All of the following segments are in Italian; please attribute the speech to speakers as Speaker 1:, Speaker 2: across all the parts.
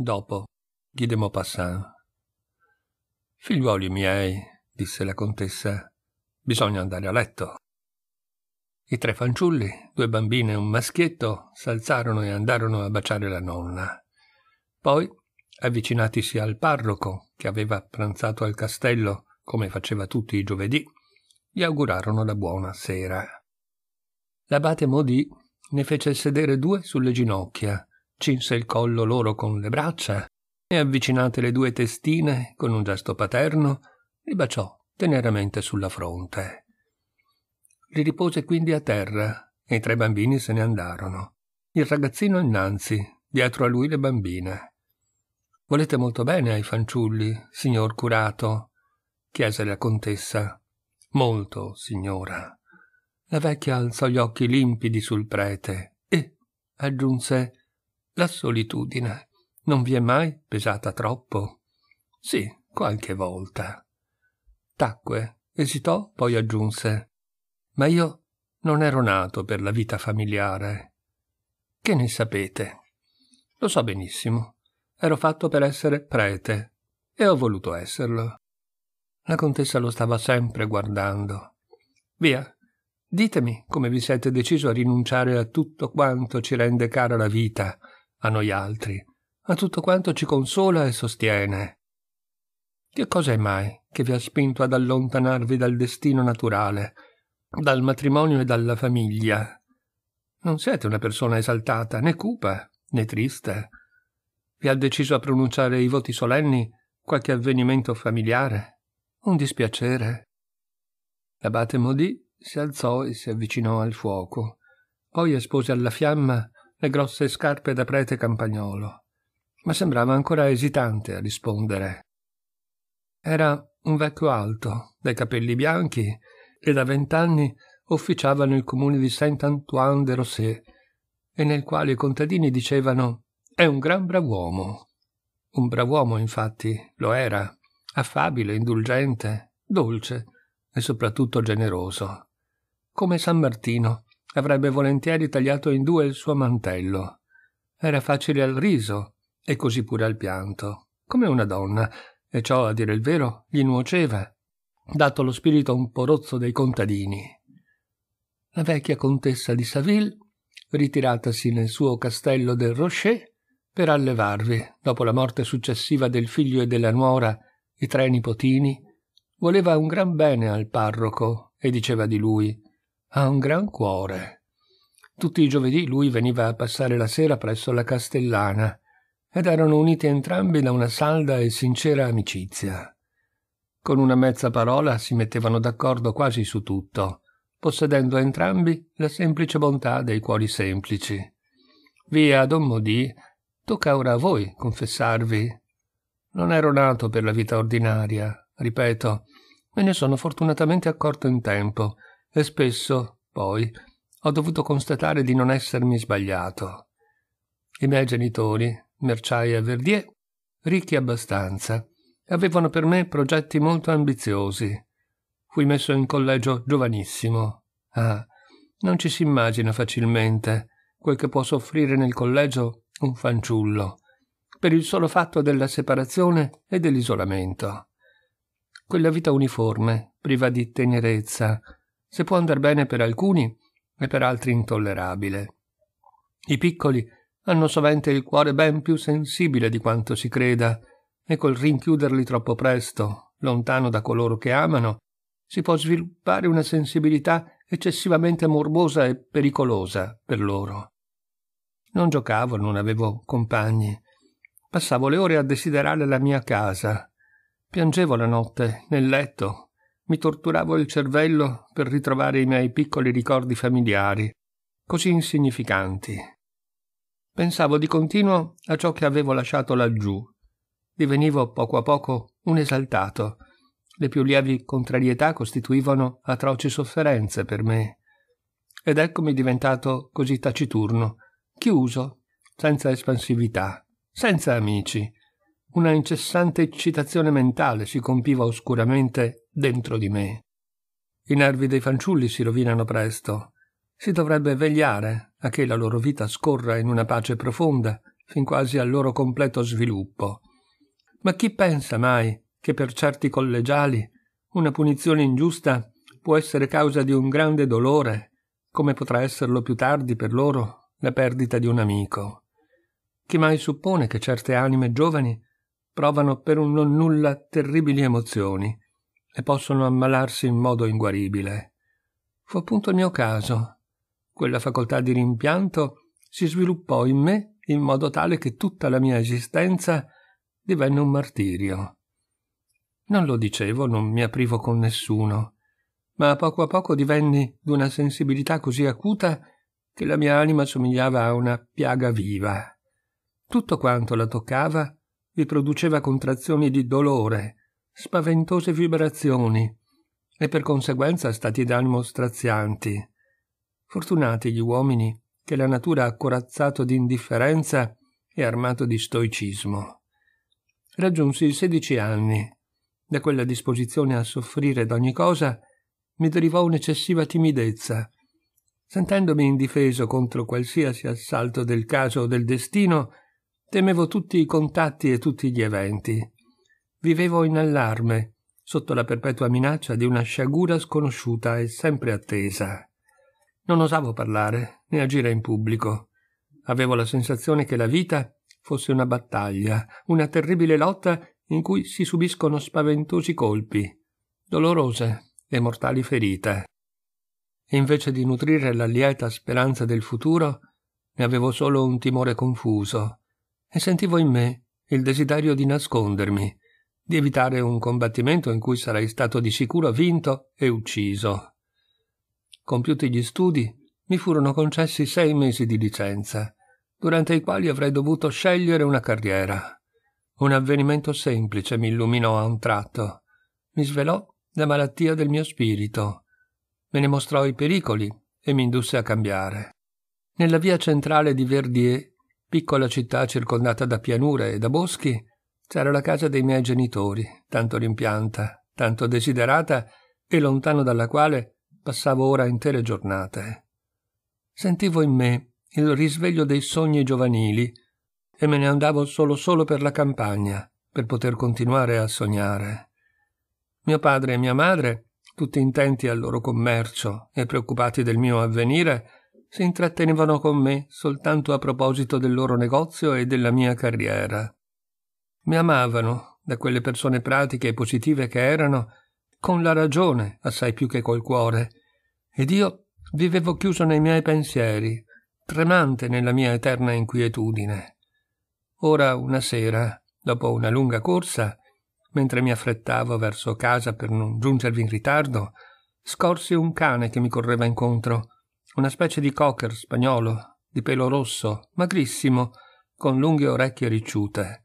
Speaker 1: Dopo, Guy Maupassant. Figliuoli miei, disse la contessa, bisogna andare a letto. I tre fanciulli, due bambine e un maschietto, s'alzarono e andarono a baciare la nonna. Poi, avvicinatisi al parroco, che aveva pranzato al castello, come faceva tutti i giovedì, gli augurarono la buona sera. L'abate Modì ne fece sedere due sulle ginocchia, cinse il collo loro con le braccia e avvicinate le due testine con un gesto paterno li baciò teneramente sulla fronte. Li ripose quindi a terra e i tre bambini se ne andarono. Il ragazzino innanzi, dietro a lui le bambine. Volete molto bene ai fanciulli, signor curato? chiese la contessa. Molto, signora. La vecchia alzò gli occhi limpidi sul prete e aggiunse la solitudine non vi è mai pesata troppo? Sì, qualche volta. Tacque, esitò, poi aggiunse. Ma io non ero nato per la vita familiare. Che ne sapete? Lo so benissimo. Ero fatto per essere prete e ho voluto esserlo. La contessa lo stava sempre guardando. Via, ditemi come vi siete deciso a rinunciare a tutto quanto ci rende cara la vita a noi altri, a tutto quanto ci consola e sostiene. Che cosa è mai che vi ha spinto ad allontanarvi dal destino naturale, dal matrimonio e dalla famiglia? Non siete una persona esaltata, né cupa, né triste. Vi ha deciso a pronunciare i voti solenni qualche avvenimento familiare? Un dispiacere? L'abate Modì si alzò e si avvicinò al fuoco, poi espose alla fiamma le grosse scarpe da prete campagnolo, ma sembrava ancora esitante a rispondere. Era un vecchio alto, dai capelli bianchi, e da vent'anni officiava nel comune di Saint-Antoine de Rosé, e nel quale i contadini dicevano «È un gran brav'uomo». Un brav'uomo, infatti, lo era, affabile, indulgente, dolce e soprattutto generoso. Come San Martino, avrebbe volentieri tagliato in due il suo mantello. Era facile al riso e così pure al pianto, come una donna, e ciò, a dire il vero, gli nuoceva, dato lo spirito un po' rozzo dei contadini. La vecchia contessa di Saville, ritiratasi nel suo castello del Rocher, per allevarvi, dopo la morte successiva del figlio e della nuora, i tre nipotini, voleva un gran bene al parroco e diceva di lui ha un gran cuore. Tutti i giovedì lui veniva a passare la sera presso la Castellana ed erano uniti entrambi da una salda e sincera amicizia. Con una mezza parola si mettevano d'accordo quasi su tutto, possedendo entrambi la semplice bontà dei cuori semplici. Via, Don Modì, tocca ora a voi confessarvi. Non ero nato per la vita ordinaria, ripeto, me ne sono fortunatamente accorto in tempo e spesso, poi, ho dovuto constatare di non essermi sbagliato. I miei genitori, Merciai e Verdier, ricchi abbastanza, avevano per me progetti molto ambiziosi. Fui messo in collegio giovanissimo. Ah, non ci si immagina facilmente quel che può soffrire nel collegio un fanciullo, per il solo fatto della separazione e dell'isolamento. Quella vita uniforme, priva di tenerezza, se può andar bene per alcuni e per altri intollerabile. I piccoli hanno sovente il cuore ben più sensibile di quanto si creda, e col rinchiuderli troppo presto, lontano da coloro che amano, si può sviluppare una sensibilità eccessivamente morbosa e pericolosa per loro. Non giocavo, non avevo compagni. Passavo le ore a desiderare la mia casa. Piangevo la notte nel letto mi torturavo il cervello per ritrovare i miei piccoli ricordi familiari, così insignificanti. Pensavo di continuo a ciò che avevo lasciato laggiù. Divenivo poco a poco un esaltato. Le più lievi contrarietà costituivano atroci sofferenze per me. Ed eccomi diventato così taciturno, chiuso, senza espansività, senza amici. Una incessante eccitazione mentale si compiva oscuramente dentro di me. I nervi dei fanciulli si rovinano presto. Si dovrebbe vegliare a che la loro vita scorra in una pace profonda, fin quasi al loro completo sviluppo. Ma chi pensa mai che per certi collegiali una punizione ingiusta può essere causa di un grande dolore, come potrà esserlo più tardi per loro la perdita di un amico? Chi mai suppone che certe anime giovani provano per un non nulla terribili emozioni, e possono ammalarsi in modo inguaribile. Fu appunto il mio caso. Quella facoltà di rimpianto si sviluppò in me in modo tale che tutta la mia esistenza divenne un martirio. Non lo dicevo, non mi aprivo con nessuno, ma a poco a poco divenni d'una sensibilità così acuta che la mia anima somigliava a una piaga viva. Tutto quanto la toccava vi produceva contrazioni di dolore, spaventose vibrazioni e per conseguenza stati d'animo strazianti. Fortunati gli uomini che la natura ha corazzato di indifferenza e armato di stoicismo. Raggiunsi i sedici anni. Da quella disposizione a soffrire d'ogni cosa mi derivò un'eccessiva timidezza. Sentendomi indifeso contro qualsiasi assalto del caso o del destino, temevo tutti i contatti e tutti gli eventi. Vivevo in allarme, sotto la perpetua minaccia di una sciagura sconosciuta e sempre attesa. Non osavo parlare né agire in pubblico. Avevo la sensazione che la vita fosse una battaglia, una terribile lotta in cui si subiscono spaventosi colpi, dolorose e mortali ferite. E invece di nutrire la lieta speranza del futuro, ne avevo solo un timore confuso, e sentivo in me il desiderio di nascondermi, di evitare un combattimento in cui sarei stato di sicuro vinto e ucciso. Compiuti gli studi, mi furono concessi sei mesi di licenza, durante i quali avrei dovuto scegliere una carriera. Un avvenimento semplice mi illuminò a un tratto. Mi svelò la malattia del mio spirito. Me ne mostrò i pericoli e mi indusse a cambiare. Nella via centrale di Verdier, piccola città circondata da pianure e da boschi, c'era la casa dei miei genitori, tanto rimpianta, tanto desiderata e lontano dalla quale passavo ora intere giornate. Sentivo in me il risveglio dei sogni giovanili e me ne andavo solo solo per la campagna, per poter continuare a sognare. Mio padre e mia madre, tutti intenti al loro commercio e preoccupati del mio avvenire, si intrattenevano con me soltanto a proposito del loro negozio e della mia carriera. Mi amavano, da quelle persone pratiche e positive che erano, con la ragione assai più che col cuore, ed io vivevo chiuso nei miei pensieri, tremante nella mia eterna inquietudine. Ora, una sera, dopo una lunga corsa, mentre mi affrettavo verso casa per non giungervi in ritardo, scorsi un cane che mi correva incontro, una specie di cocker spagnolo, di pelo rosso, magrissimo, con lunghe orecchie ricciute.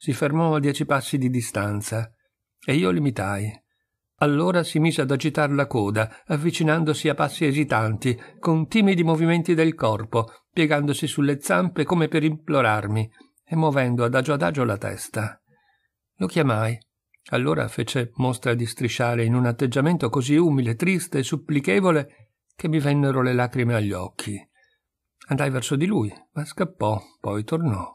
Speaker 1: Si fermò a dieci passi di distanza e io l'imitai. Allora si mise ad agitar la coda, avvicinandosi a passi esitanti, con timidi movimenti del corpo, piegandosi sulle zampe come per implorarmi e muovendo adagio adagio la testa. Lo chiamai. Allora fece mostra di strisciare in un atteggiamento così umile, triste e supplichevole che mi vennero le lacrime agli occhi. Andai verso di lui, ma scappò, poi tornò.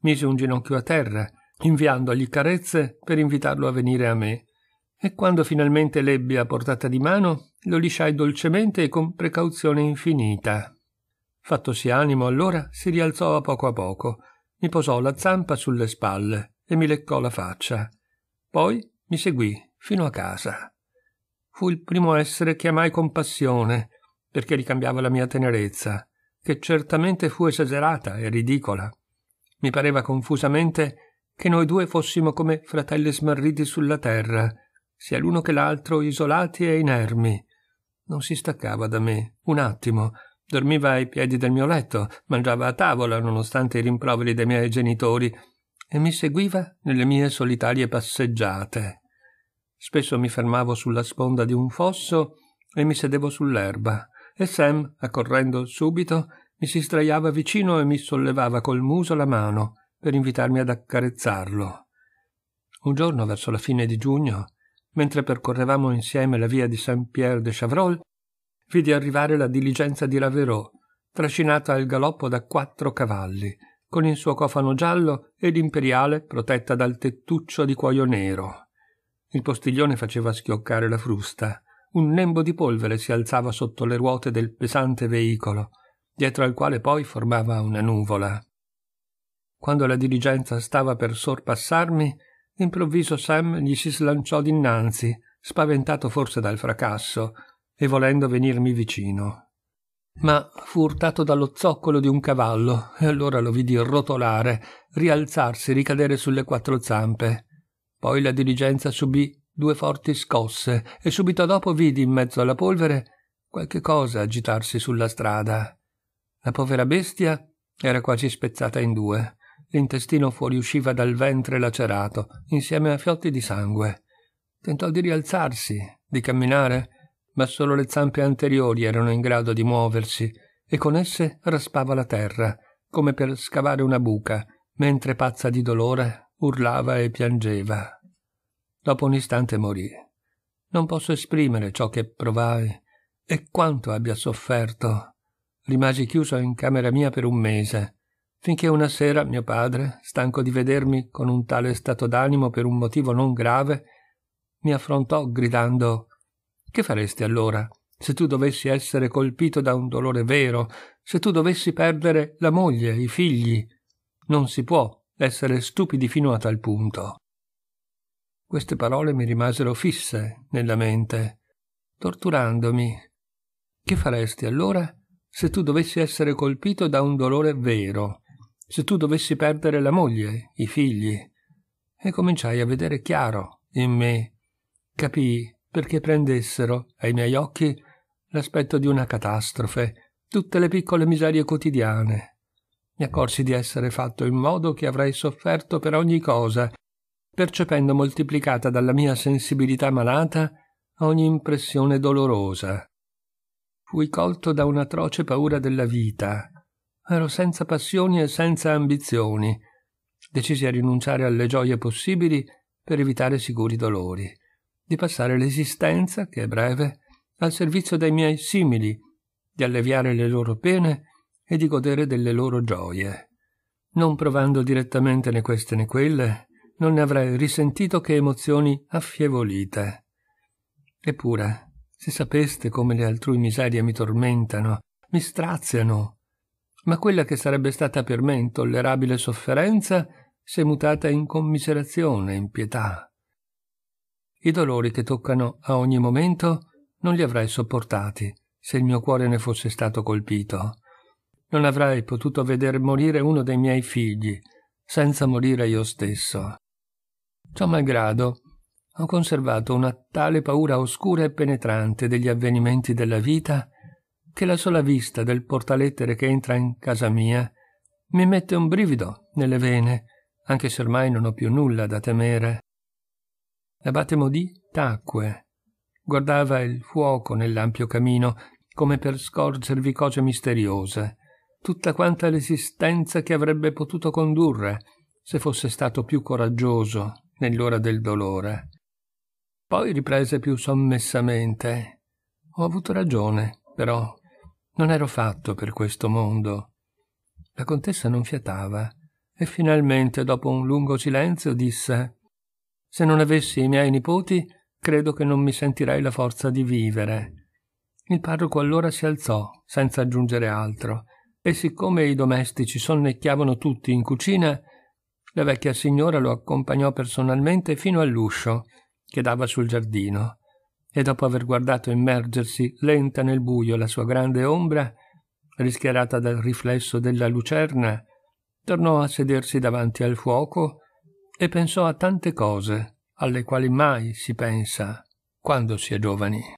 Speaker 1: Mise un ginocchio a terra inviandogli carezze per invitarlo a venire a me, e quando finalmente l'ebbi a portata di mano, lo lisciai dolcemente e con precauzione infinita. Fattosi animo allora, si rialzò a poco a poco, mi posò la zampa sulle spalle e mi leccò la faccia. Poi mi seguì fino a casa. Fu il primo essere che amai con passione, perché ricambiava la mia tenerezza, che certamente fu esagerata e ridicola. Mi pareva confusamente che noi due fossimo come fratelli smarriti sulla terra, sia l'uno che l'altro isolati e inermi. Non si staccava da me un attimo, dormiva ai piedi del mio letto, mangiava a tavola nonostante i rimproveri dei miei genitori e mi seguiva nelle mie solitarie passeggiate. Spesso mi fermavo sulla sponda di un fosso e mi sedevo sull'erba e Sam, accorrendo subito, mi si sdraiava vicino e mi sollevava col muso la mano per invitarmi ad accarezzarlo. Un giorno, verso la fine di giugno, mentre percorrevamo insieme la via di Saint-Pierre de Chavrol, vidi arrivare la diligenza di Raverò, trascinata al galoppo da quattro cavalli, con il suo cofano giallo ed imperiale protetta dal tettuccio di cuoio nero. Il postiglione faceva schioccare la frusta. Un nembo di polvere si alzava sotto le ruote del pesante veicolo, dietro al quale poi formava una nuvola. Quando la diligenza stava per sorpassarmi, d'improvviso Sam gli si slanciò dinanzi, spaventato forse dal fracasso, e volendo venirmi vicino. Ma fu urtato dallo zoccolo di un cavallo, e allora lo vidi rotolare, rialzarsi, ricadere sulle quattro zampe. Poi la diligenza subì due forti scosse, e subito dopo vidi in mezzo alla polvere qualche cosa agitarsi sulla strada. La povera bestia era quasi spezzata in due. L'intestino fuoriusciva dal ventre lacerato, insieme a fiotti di sangue. Tentò di rialzarsi, di camminare, ma solo le zampe anteriori erano in grado di muoversi e con esse raspava la terra, come per scavare una buca, mentre pazza di dolore urlava e piangeva. Dopo un istante morì. Non posso esprimere ciò che provai e quanto abbia sofferto. Rimasi chiuso in camera mia per un mese finché una sera mio padre, stanco di vedermi con un tale stato d'animo per un motivo non grave, mi affrontò gridando Che faresti allora se tu dovessi essere colpito da un dolore vero, se tu dovessi perdere la moglie, i figli? Non si può essere stupidi fino a tal punto. Queste parole mi rimasero fisse nella mente, torturandomi. Che faresti allora se tu dovessi essere colpito da un dolore vero, se tu dovessi perdere la moglie, i figli. E cominciai a vedere chiaro in me. Capii perché prendessero, ai miei occhi, l'aspetto di una catastrofe, tutte le piccole miserie quotidiane. Mi accorsi di essere fatto in modo che avrei sofferto per ogni cosa, percependo moltiplicata dalla mia sensibilità malata ogni impressione dolorosa. Fui colto da un'atroce paura della vita, Ero senza passioni e senza ambizioni. Decisi a rinunciare alle gioie possibili per evitare sicuri dolori, di passare l'esistenza, che è breve, al servizio dei miei simili, di alleviare le loro pene e di godere delle loro gioie. Non provando direttamente né queste né quelle, non ne avrei risentito che emozioni affievolite. Eppure, se sapeste come le altrui miserie mi tormentano, mi straziano, ma quella che sarebbe stata per me intollerabile sofferenza si è mutata in commiserazione, in pietà. I dolori che toccano a ogni momento non li avrei sopportati se il mio cuore ne fosse stato colpito. Non avrei potuto veder morire uno dei miei figli, senza morire io stesso. Ciò malgrado, ho conservato una tale paura oscura e penetrante degli avvenimenti della vita che la sola vista del portalettere che entra in casa mia mi mette un brivido nelle vene, anche se ormai non ho più nulla da temere. L'abate Modì tacque, guardava il fuoco nell'ampio camino come per scorgervi cose misteriose, tutta quanta l'esistenza che avrebbe potuto condurre se fosse stato più coraggioso nell'ora del dolore. Poi riprese più sommessamente. Ho avuto ragione, però, non ero fatto per questo mondo. La contessa non fiatava e finalmente, dopo un lungo silenzio, disse Se non avessi i miei nipoti, credo che non mi sentirei la forza di vivere. Il parroco allora si alzò, senza aggiungere altro, e siccome i domestici sonnecchiavano tutti in cucina, la vecchia signora lo accompagnò personalmente fino all'uscio che dava sul giardino e dopo aver guardato immergersi lenta nel buio la sua grande ombra, rischiarata dal riflesso della lucerna, tornò a sedersi davanti al fuoco e pensò a tante cose alle quali mai si pensa quando si è giovani.